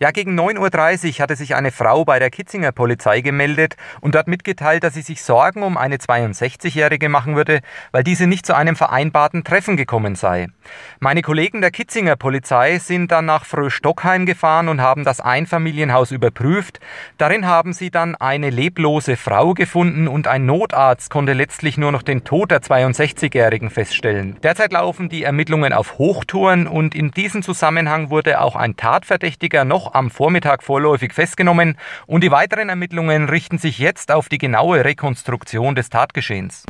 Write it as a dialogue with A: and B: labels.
A: Ja, gegen 9.30 Uhr hatte sich eine Frau bei der Kitzinger Polizei gemeldet und dort mitgeteilt, dass sie sich Sorgen um eine 62-Jährige machen würde, weil diese nicht zu einem vereinbarten Treffen gekommen sei. Meine Kollegen der Kitzinger Polizei sind dann nach fröh gefahren und haben das Einfamilienhaus überprüft. Darin haben sie dann eine leblose Frau gefunden und ein Notarzt konnte letztlich nur noch den Tod der 62-Jährigen feststellen. Derzeit laufen die Ermittlungen auf Hochtouren und in diesem Zusammenhang wurde auch ein Tatverdächtiger noch noch am Vormittag vorläufig festgenommen und die weiteren Ermittlungen richten sich jetzt auf die genaue Rekonstruktion des Tatgeschehens.